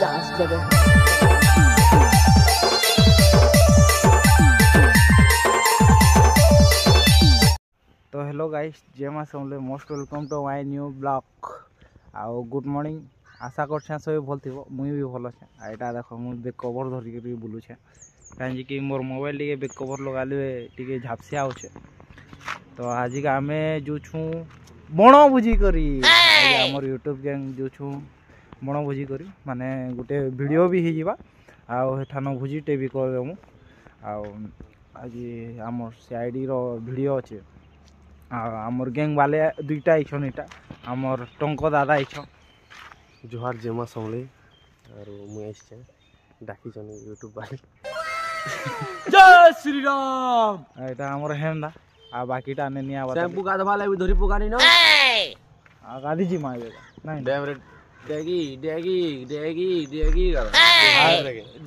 Dance जगह तो hello guys जय মা সমলে most welcome to my new blog আও গুড মর্নিং আশা করছে সবাই ভাল থিব মুই বি ভাল আছে আর এটা দেখো মু বেক কভার ধরিকি বুলুছে কাহি কি মোর মোবাইল টিকে বেক কভার লগালে টিকে ঝাপসি আউছে তো আজিকে আমি যু ছু বণ বুঝি করি আমার ইউটিউব গ্যাং যু ছু ଭୋଜି କରି ମାନେ ଗୋଟେ ଭିଡ଼ିଓ ବି ହେଇଯିବା ଆଉ ହେଠାନ ଭୋଜିଟେ ବି କରିଦେମୁ ଆଉ ଆଜି ଆମର ସେ ଆଇ ଡ଼ିର ଭିଡ଼ିଓ ଅଛେ ଆଉ ଆମର ଗ୍ୟାଙ୍ଗ ବାଲେ ଦୁଇଟା ଆଇଛନ୍ ଏଇଟା ଆମର ଟଙ୍କ ଦାଦା ଆଇଛନ୍ ଜୁହାର ଜେମା ସମଳେ ଆରୁ ମୁଇଁ ଆସିଛେ ଡାକିଛନ୍ ୟୁଟ୍ୟୁବ୍ ବାଲେ ଜୟ ଶ୍ରୀରାମ ଏଇଟା ଆମର ହେନ୍ତା ଆଉ ବାକିଟା ନେ ନିଆ ଗାଧବା ଲାଗି ଧରି ପକାନି ନା ଆଉ ଗାଧିଛି ମା ନାଇଁ डैम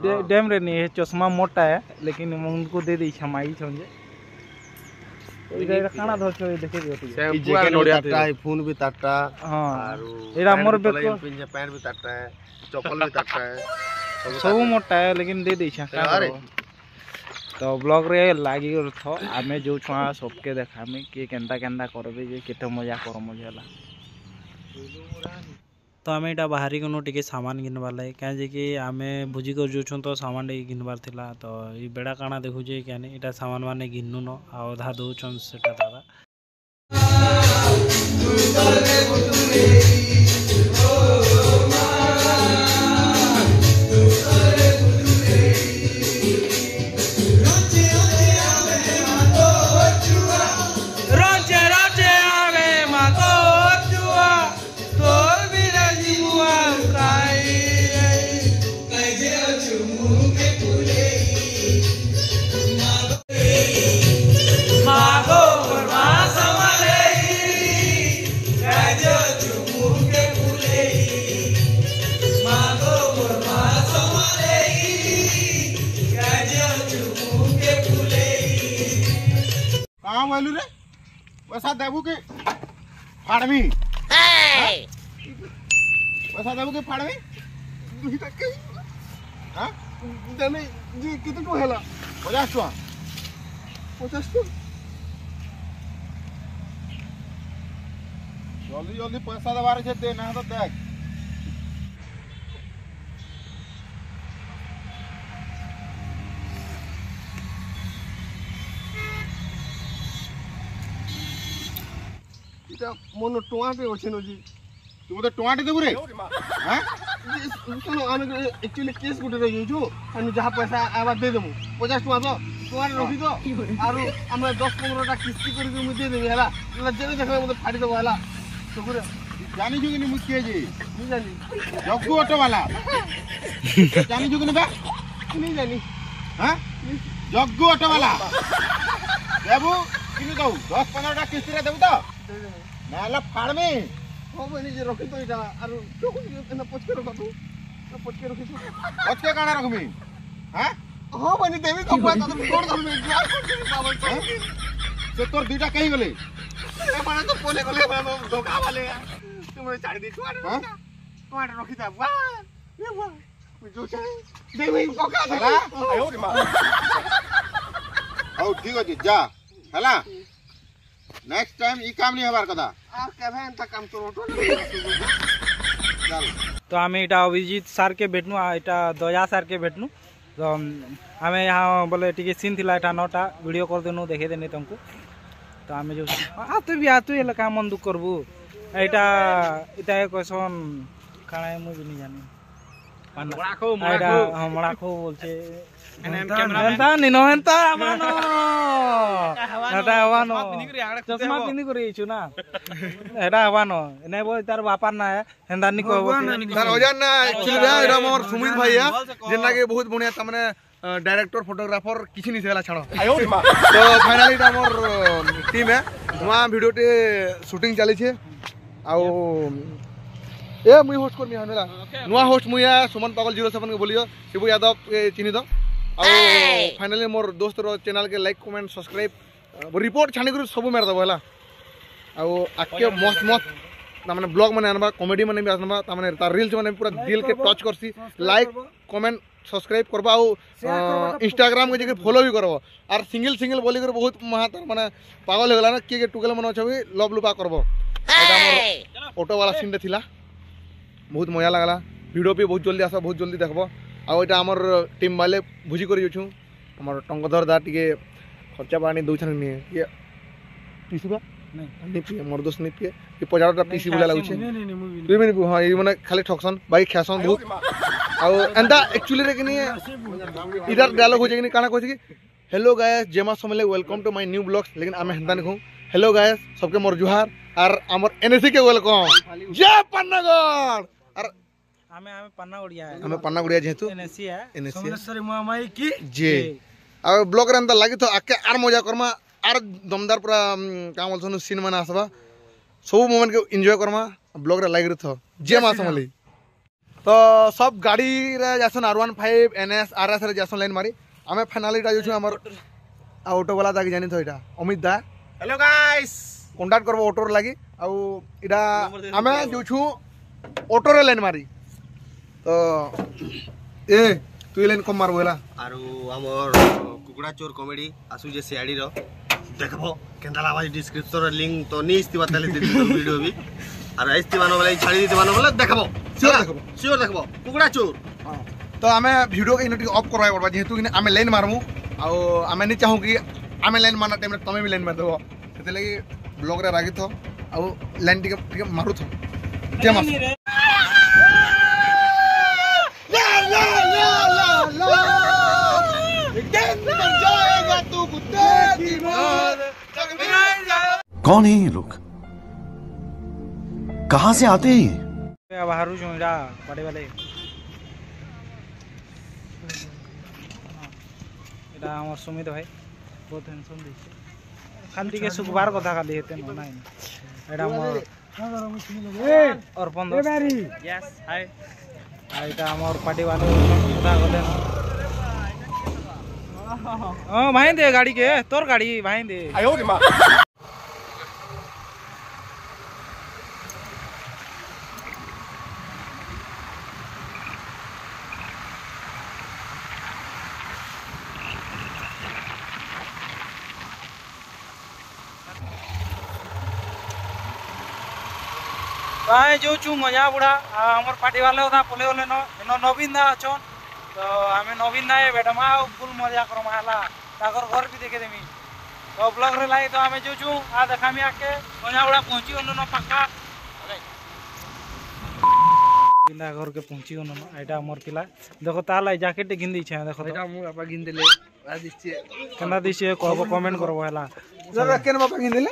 हाँ। रे नहीं है चश्मा मोटा है लेकिन उनको दे दी छमाई समझे फोन तो भी भी हाँ। है चप्पल है सब लेकिन दे अरे तो ब्लॉग रे लागी आमे जो छुआ सबके देखामी के मजा कर मजा तो आम यहाँ बाहरी गुनु टे सामान घिनबार लगे कहीं आम बुझीकर जोन तो सामान टे घिनबार था तो ये बेड़ा काण देखुचे क्या यहाँ सामान मान घिनुन आधा दौन से दादा ಬಾಲು ರೇ ವಸಾ ದೇವುಗೆ ಫಾಡಮಿ ವಸಾ ದೇವುಗೆ ಫಾಡಮಿ ଦୁଇଟା କେହି ହଁ ତାହେଲେ କେତେ ଟଙ୍କା ହେଲା ପଚାଶ ଟଙ୍କା ପଚାଶ ଟଙ୍କା ଜଲ୍ଦି ଜଲ୍ଦି ପଇସା ଦେବାର ଅଛି ଦେ ନା ତ ଦେଖ এটা মন টোয়াটে ওঠে নজি তুই মতো টোয়াটে দেবু রে হ্যাঁ শোনো আমি একচুয়ালি কেস গোটে রয়েছু আমি যাহা পয়সা আবার দিয়ে দেবো পচাশ টাকা তো তোমার রখি তো আর আমরা দশ পনেরোটা কিস্তি করে তুমি দিয়ে দেবি হ্যাঁ যেতে দেখবে মতো ফাটি দেবো হ্যাঁ চোখে জানিছু কিন্তু মুই কিয়ে যে মুই জানি জগু অটোওয়ালা জানিছু কিন্তু বা মুই জানি হ্যাঁ জগু অটোওয়ালা দেবু কিন্তু দেবু দশ পনেরোটা কিস্তিটা দেবু তো নালা ফাড়মে হবো নিজে রখি তো এটা আর চোখ না পচকে রখ তু না পচকে রখিছু পচকে কানা রখবি হ্যাঁ হবো নি দেবি তো পয়া তো ফোন ধরবি যা করছিস বাবা সে তোর দুইটা কই গলে এবারে তো পলে গলে ধোকা বলে তুমি ছাড়ি দি টুয়াড় টুয়াড় রখি দা বা নে বা ঠিক ଅଛି ଯା ହେଲା नेक्स्ट टाइम ई काम नहीं हबार कदा आर कबे एंता काम तो रोटो तो हमें इटा अभिजीत सर के भेटनु आ इटा दया सर के भेटनु तो हमें यहां बोले टिके सीन थिला इटा नोटा वीडियो कर देनु देखे देने तुमको तो हमें जो आ तू भी आ तू एला काम मन दु करबु एटा इटा कसम खाना मु भी नहीं जानी मड़ाखो मड़ाखो हाँ, मड़ाखो बोलचे বহুত বঢ়িয়া ডাইরেক্টর ফটোগ্রাফর কিছু নিচে গেল ছাড়িডিওটি শুটিং চলছে আ এ মই হোষ্ট কৰিম নোৱা হোষ্ট মই সুমন পাগল জিৰ' চেভেন বুলিও শিৱ যাদৱ চিনি দিওঁ ফাইনালি মোৰ দোষৰ চেনেলকে লাইক কমেণ্ট ছবস্ক্ৰাইব ৰিপৰ্ট ছানিকৰি সব মাৰিদব হ'ল আৰু আগকে মত মত তাৰমানে ব্লগ মানে আনবা কমেডি মানে বি আনবা তাৰমানে তাৰ ৰিলচ মানে পুৰা দিলকে টচ কৰছি লাইক কমেণ্ট ছবস্ক্ৰাইব কৰবা আৰু ইনষ্টাগ্ৰাম যে ফ'ল' বি কৰব আৰু চিংগল চিংগল বুলি কৰি বহুত মাহ তাৰমানে পাগল হৈ গ'ল কি কি টুকেল মানে অঁ লভ লোপা কৰব অট'ৱালা চিনটে বহুত মজা লাগিলা ভিডিঅ' বি বহুত জল্দি আছা বহুত জল্দি দেখব ଆଉ ଏଇଟା ଆମର ଟିମ୍ ବାଲେ ଭୁଜି କରି ଯାଉଛୁ ଆମର ଟଙ୍କଧର ଦା ଟିକେ ଖର୍ଚ୍ଚା ପାଣି ଦଉଛନ୍ତି ନିଏ ଇଏ ପିସୁବା ମୋର ଦୋଷ ନେଇ ପିଏ ଏ ପଜାରଟା ପିସି ଭଳିଆ ଲାଗୁଛି ଦୁଇ ମିନିଟ୍ ହଁ ଏଇ ମାନେ ଖାଲି ଠକସନ୍ ବାଇକ୍ ଖାଏସନ୍ ବହୁତ ଆଉ ଏନ୍ତା ଆକ୍ଚୁଆଲିରେ କି ନିଏ ଇଟାର ଡାଇଲଗ୍ ହଉଛେ କି ନି କାଣା କହୁଛେ କି हेलो गायस जेमा समले welcome to my new blogs लेकिन आम हेंता नहीं हेलो गायस सबके मोर जुहार आर आमर एनएसी के वेलकम जय पन्नागढ़ हमें हमें पन्ना गुड़िया है हमें पन्ना गुड़िया जेहेतु एनएससी है सोमेश्वरी महामाई की जे ଆଉ ବ୍ଲଗ୍ରେ ଏନ୍ତା ଲାଗି ତ ଆଗ୍କେ ଆର୍ ମଜା କର୍ମା ଆର୍ ଦମଦାର ପୁରା କାଁ ବୋଲସନ୍ ସିନ୍ ମାନେ ଆସ୍ବା ସବୁ ମୋମେଣ୍ଟକେ ଏନ୍ଜୟ କର୍ମା ବ୍ଲଗ୍ରେ ଲାଗିରି ଥ ଜେ ମା ସମଲି ତ ସବ୍ ଗାଡ଼ିରେ ଯାସନ୍ R one five N S R ଏସ୍ରେ ଯାସନ୍ ଲାଇନ୍ ମାରି ଆମେ ଫାଇନାଲି ଇଟା ଯାଉଛୁ ଆମର ଆଉ ଅଟୋବାଲା ତାକେ ଜାନିଥ ଇଟା ଅମିତ ଦା ହ୍ୟାଲୋ ଗାଇସ୍ କଣ୍ଟାକ୍ଟ କର୍ବ ଅଟୋର ଲାଗି ଆଉ ଇଟା ଆମେ ଯାଉଛୁ ଅଟୋରେ ଲାଇନ୍ ମାରି তো ଏ ତୁ ଏଲେନ୍ କମ୍ ମାରବୁ ହେଲା ଆରୁ ଆମର କୁକୁଡ଼ା ଚୋର କମେଡ଼ି ଆସୁଛେ ସିଆଡ଼ିର ଦେଖବ କେନ୍ତା ଲାଗ୍ବା ଡିସ୍କ୍ରିପ୍ସନ୍ର ଲିଙ୍କ୍ ତ ନେଇ ଆସିଥିବା ତାହେଲେ ଭିଡ଼ିଓ ବି ଆରୁ ଆସିଥିବା ନହେଲେ ଛାଡ଼ି ଦେଇଥିବା ନହେଲେ ଦେଖବ ସିଓର ଦେଖବ ସିଓର ଦେଖବ କୁକୁଡ଼ା ଚୋର ତ ଆମେ ଭିଡ଼ିଓ ଇନ ଟିକେ ଅଫ୍ କରବାକେ ପଡ଼ବା ଯେହେତୁ ଇନେ ଆମେ ଲାଇନ୍ ମାରମୁ ଆଉ ଆମେ ନି ଚାହୁଁ କି ଆମେ ଲାଇନ୍ ମାରନା ଟାଇମ୍ରେ ତମେ ବି ଲାଇନ୍ ମାରିଦେବ ସେଥିଲାଗି ବ୍ଲଗ୍ରେ ରାଗିଥ ଆଉ ଲାଇନ୍ ଟିକେ ଟିକେ ମାରୁଥ ଜୟ ମାସ कौन है ये लोग कहाँ से आते हैं ये बड़े वाले এটা আমার সুমিত ভাই বহুত হ্যান্ডসম দিচ্ছে খালি টিকে শুকবার কথা খালি হেতে মনে হয় এটা আমার অর্পণ হাই আর এটা আমার পার্টি ভালো কথা বলেন ও ভাই দে গাড়িকে তোর গাড়ি ভাই দে जो मजा बुढ़ा आम पार्टी वाले होता पले वाले नो नवीन दा अछन तो आम नवीन दा बेडमा फुल मजा करमा हला ताकर घर भी देखे देमी तो ब्लॉग रे लाई तो आम जो आ देखामी आके मजा बुढ़ा पहुंची न पाका पिला घर के पहुंची न एटा हमर पिला देखो ताला जैकेट गिंदी छे देखो एटा मु आपा गिंदले आ दिसछे केना दिसछे कहबो कमेंट करबो हला जरा केना बापा गिंदले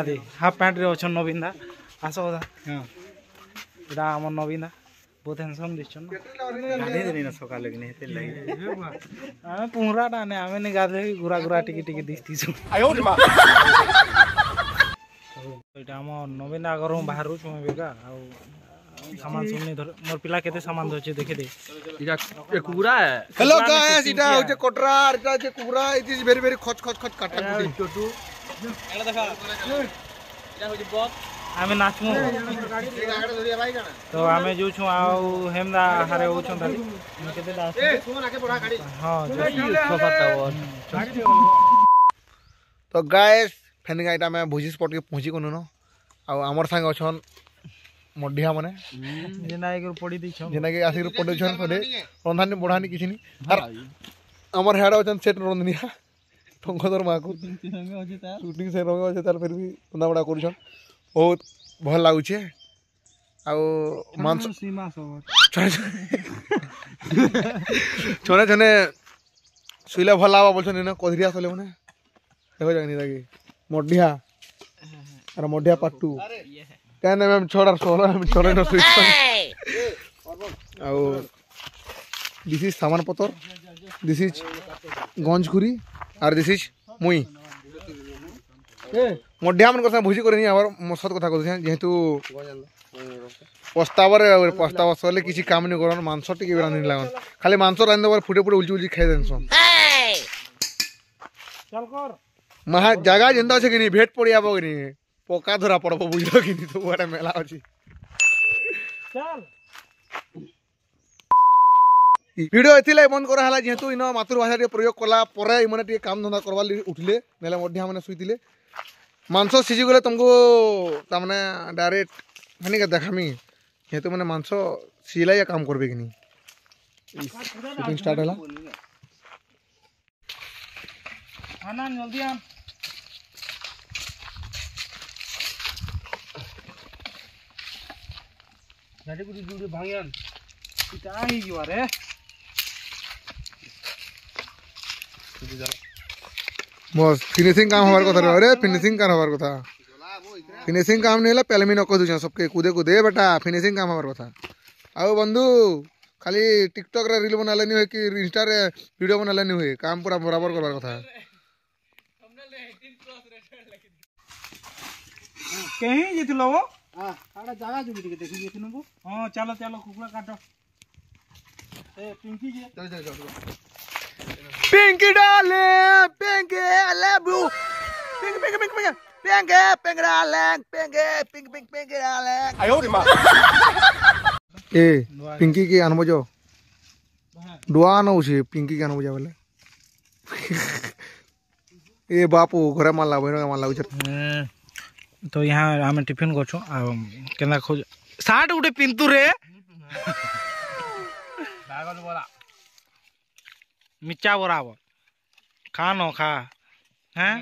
అది హాఫ్ ପ୍ୟାଣ୍ଟରେ ଅଛନ୍ ନବୀନ ଦା ଆସ କଥା ଏଇଟା ଆମର ନବୀନ ଦା ବହୁତ ହ୍ୟାଣ୍ଡସମ୍ ଦିଶୁନ୍ ନା ସକାଳେ କି ଆମେ ପୁହଁରାଟା ନେ ଆମେ ନି ଗାଧେଇ ଘୁରା ଘୁରା ଟିକେ ଟିକେ ଦିଶୁଛୁ ଏଇଟା ଆମ ନବୀନ ଦା ଘରୁ ବାହାରୁଛୁ ଏବେ ଆଉ सामान सब नहीं धर मोर पिला केते सामान धरछे देखे दे इटा ए कुबरा है हेलो गाइस इटा होचे कोटरा इटा जे कुबरा इट इज वेरी वेरी खच खच खच काटा टोटू আমি ନାଚମୁ તો અમે જો છું આવ હેમદા હારે ઓ છું તારી મે કેતે દાસ એ સોન આકે બડા ગાડી હા તો ગાઈસ ફેન ગાઈટ અમે ભોજી સ્પોટ કે પહોંચી કોનું નો ଆଉ ଆମର ସାଙ୍ଗେ ଅଛନ୍ ମଢିଆ ମାନେ ଯେନ୍ଟାକି ପଢି ଦେଇଛନ୍ ଯେନ୍ଟାକି ଆସିକି ପଢଉଛନ୍ ପରେ ରନ୍ଧାନି ବଢାନି କିଛି ନି ଆମର ହେଡ଼ ଅଛନ୍ ସେଠି ରନ୍ଧନିଆ ଟଙ୍କଧର ମା'କୁ ସୁଟିଂ ସେ ରଙ୍ଗ ଅଛେ ତାର ଫିର୍ ବି ରନ୍ଧାବଢ଼ା କରୁଛନ୍ ବହୁତ ଭଲ ଲାଗୁଛେ ଆଉ ମାଂସ ଛନେ ଛନେ ଶୁଇଲେ ଭଲ ଲାଗ୍ବା ବୋଲଛନ୍ ଏନେ କଧିରିଆ ସଲେ ମାନେ ଦେଖ ଜାଣି ତାକେ ମଢିଆ ଆର ମଢିଆ ପାଟୁ କାହିଁକି ମ୍ୟାମ୍ ଛଅଟା ଷୋହଳ ଛଅଟା ନ ଶୁଇ ଆଉ ଦିସ୍ ଇଜ୍ ସାମାନ ପତର ଦିସ୍ ଇଜ୍ ଗଞ୍ଜକୁରି আর দিস ইজ মুই মডিয়া মান কথা বুঝি করিনি আবার সৎ কথা কইছি যেহেতু পস্তাবরে পস্তাব সলে কিছু কাম নি করন মাংস টিকে রান্ধি লাগন খালি মাংস রান্ধি দেবার ফুটে ফুটে উলচি উলচি খাই দেন সব মহা জায়গা যেন আছে কিনি ভেট পড়ি যাব কিনি পকা ধরা পড়ব বুঝলো কিনি তো বড় মেলা আছে চল ভিডিও এথিলাই বন্ধ করা হলো যেহেতু ইন মাতৃভাষা টিকে প্রয়োগ কলা পরে ইমানে টিকি কাম ধন্দা করবার লি উঠলে নেলে মধ্যে মানে শুইলে মাংস সিজি গেলে তোমাকে তার মানে ডাইরেক্ট সেনেকে দেখামি যেহেতু মানে মাংস সিজিলাই কাম করবে কিনি স্টার্ট হল ভাঙিয়ান এটা আই জিওয়ারে বস ফিনিশিং কাম হওয়ার কথা রে আরে ফিনিশিং কাম হওয়ার কথা ফিনিশিং কাম নেলা পেলে মিন কই দুজন সবকে কুদে কুদে বেটা ফিনিশিং কাম হওয়ার কথা আও বন্ধু খালি টিকটক রে রিল বানালে নি হয় কি ইনস্টা রে ভিডিও বানালে নি হয় কাম পুরা বরাবর করবার কথা কেহি যেতিল ও হ্যাঁ আড়া জায়গা জুমি দিকে দেখি যেতিনবো হ্যাঁ চলো চলো কুকুরা কাটো এ পিঙ্কি যে চল চল চল पिंक डाले पिंक लेबू pink pink pink pink pink pink डाले पिंक पिंक पिंक पिंक डाले आयो रे ए पिंकी के अनबो जो दुआ न उसे पिंकी के अनबो जावले ए बापू घरे माल लाबो रे माल लाउ छ तो यहाँ हमें टिफिन कर छु केना खोज शर्ट उठे पिंतु रे बोला মিচা বরাব খা ন খা হ্যাঁ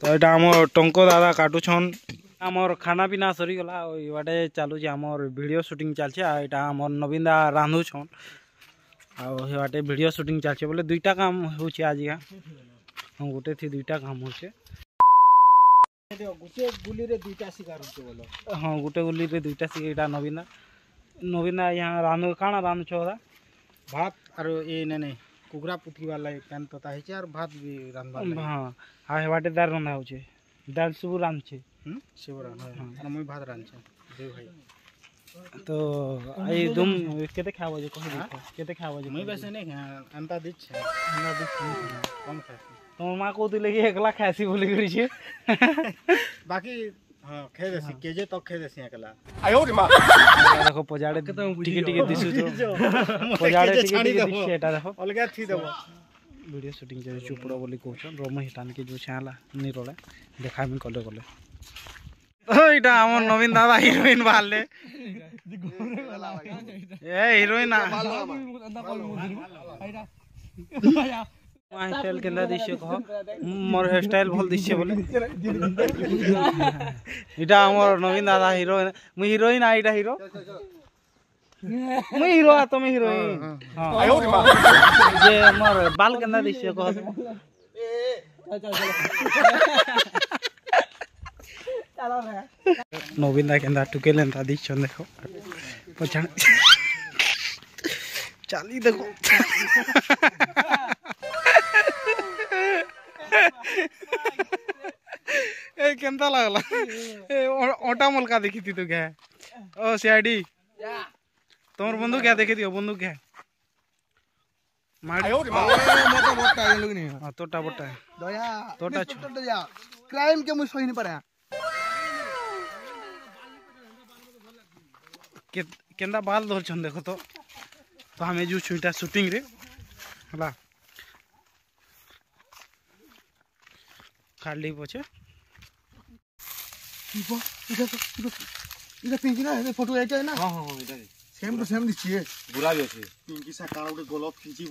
তো এটা আমার টঙ্ক দাদা কাটুছন আমার খানা পিনা সরিগলা ওই বাটে চালুছে আমার ভিডিও শুটিং চালছে আর এটা আমার নবীন দা রাঁধুছন আর ভিডিও শুটিং চালছে বলে দুইটা কাম হচ্ছে আজিকা গোটে থেকে দুইটা কাম হচ্ছে গোটে গুলিরে দুইটা শিকার হচ্ছে বলো হ্যাঁ গোটে গুলিরে দুইটা শিকার এটা নবীন দা नवीन यहाँ रानु काण रानु चौरा भात और ये ने कुगरा पुतकी वाला पैन तता तो है और भात भी रांधवा हाँ हाँ दाल रंधा हो दाल सब रांधे सब रांधा मुई भात रांधे दे भाई तो आई तुम केते खाव जे कह दे केते खाव जे मुई वैसे नहीं अंता दिछ अंता दिछ कम खासी तो मां को दिले तो एकला खासी बोली करी छे बाकी हां खेद आसी केजे देखो पजाड़े टिके टिके पजाड़े टिके देखो अलगा वीडियो शूटिंग जे चुपड़ो बोली कहछन रम के जो छाला निरोले देखा कले कले এইটা আমার নবীন দাদা হিরোইন বাড়লে এ হেয়ারস্টাইল কেন্দা দিছে কহ মোর হেয়ারস্টাইল ভাল দিছে বলে এটা আমার নবীন দাদা হিরো মু হিরোইন আ এটা হিরো মুই হিরো আর তুমি হিরোইন হ্যাঁ। হ্যাঁ। যে মোর বাল কেন্দা দিছে কহ নবীন দা কেন্দা টুকেলেন তা দিচ্ছ দেখো পছান চালি দেখো के लागला ओटा मलका देखिती तू घ्या ओ सिआयडी तोमर बंदूक घ्या देखिती बंदूक घ्या नहीं हाँ, तोटा बोटा तोटा अच्छा। क्राइम के मुझ नहीं पड़ा के केंदा बाल धरछन देखो तो तो हमें जो छुटा शूटिंग रे हला खाली ପଛେ ইবা এটা তো এটা পিঙ্কি না এটা ফটো এটা না হ্যাঁ হ্যাঁ এটা সেম টু সেম দিচ্ছি বুড়া গেছে পিঙ্কি সা কার ওটা গোলাপ খিচিব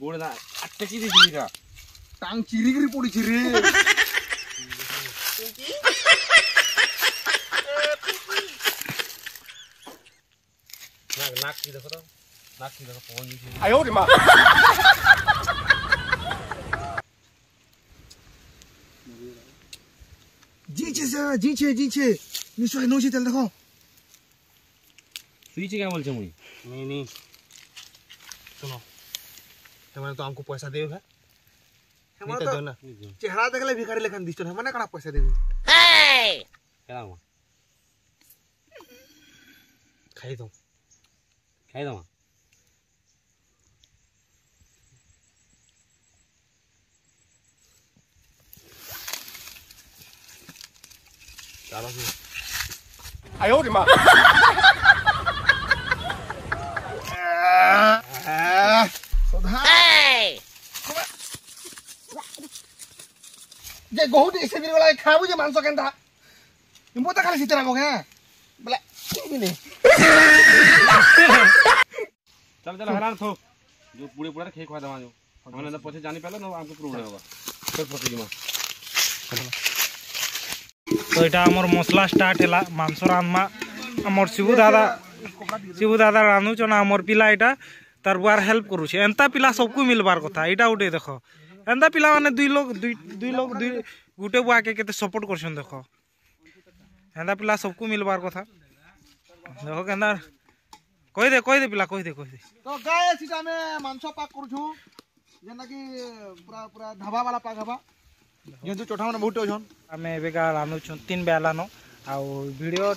বুড়া না আটটা কি দিবি এটা টাং চিড়ি গিরি পড়েছে রে নাক নাক কি দেখো তো নাক কি দেখো পড়ে গেছে আয় ওরে মা जा জিছে জিছে নিশ্চয় নৌসি তেল দেখো তুইছে কেমন বলছে মুই নি নি শোনো হেমানে তো আমকো পয়সা দেবে ভাই হেমানে তো চেহারা দেখলে ভিখারি লেখান দিছ না মানে কানা পয়সা দেবে এই কেলা মা খাই দাও খাই দাও 잘하세요. 아이 오지 마. 이제 고우디 세비를 걸어야 가부지 만석한다. 뭐다 갈수 चल चल हरान थो जो बुढ़े बुढ़े खेल खाए थे जो हमने पोछे जाने पहले ना आपको प्रूव होगा फिर पोछे की তো এটা আমার মশলা স্টার্ট হেলা মাংস রান্ধমা আমার শিবু দাদা শিবু দাদা রাঁধুছন আমার পিলা এটা তার বার হেল্প করুছে এন্তা পিলা সবকু মিলবার কথা এটা উঠে দেখ এন্তা পিলা মানে দুই লোক দুই দুই লোক দুই গোটে বুয়াকে কেতে সপোর্ট করছেন দেখ এন্তা পিলা সবকু মিলবার কথা দেখো কেনা কই দে কই দে পিলা কই দে কই দে তো গায়ে সিটা আমি মাংস পাক করছু যেন পুরা পুরা ধাবা वाला পাক হবা जेंतु चोठा मन बहुत ओजन आमे एबेगा रानु तीन बेला न आ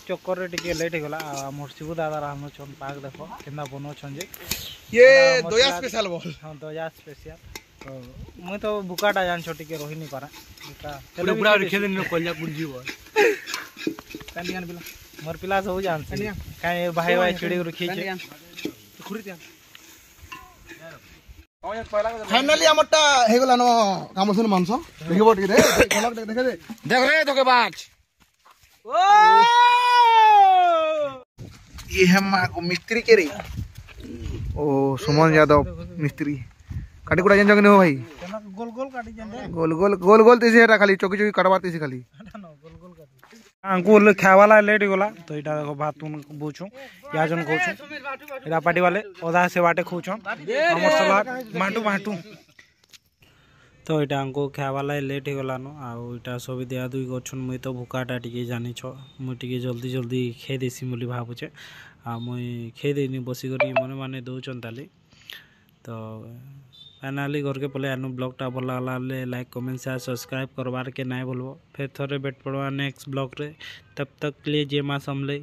चक्कर लेट गेला आ दादा रानु छन पाग देखो केना जे ये दया स्पेशल बोल हां दया स्पेशल तो मु तो बुकाटा जान छोटी के रोहिनी पर मोर पिला सब जान छनिया भाई भाई चिड़ी रखी ফাইনালি আমারটা হয়ে গেল আনো কামসুন মাংস দেখিব রে দেখে देख দেখ রে তোকে বাজ ये है मिस्त्री के रे ओ सुमन यादव मिस्त्री काटी कुटा जान जगने हो भाई गोल गोल काटी जान गोल गोल गोल गोल तेसी है खाली चौकी चौकी कटवाते खाली আঙ্কুল খাওয়ালা লেট হইগলা তো এটা দেখো ভাত বৌছু ইয়াজন খাওছু এটা পাটি বালে অধা সে বাটে খাওছন মশলা মাটু মাটু তো এটা আঙ্কু খাওয়ালাই লেট হইগলান আইটা সবি দেয়া দুই করছন মুই তো ভুকাটা টিকি জানিছ মুই টিকি জলদি জলদি খেয়ে দেছি বলে ভাবুছে আর মুই খেয়ে দিইনি বসিকরি মনে মানে দৌছন তালে তো फाइनाली घर के पल आनु ब्लग्टा भल लगला लाइक कमेंट सेयार सब्सक्राइब करवार के ना भूल फिर थोड़े बेट पड़वा नेक्स्ट ब्लग्रे तब तक लिए जे माँ समले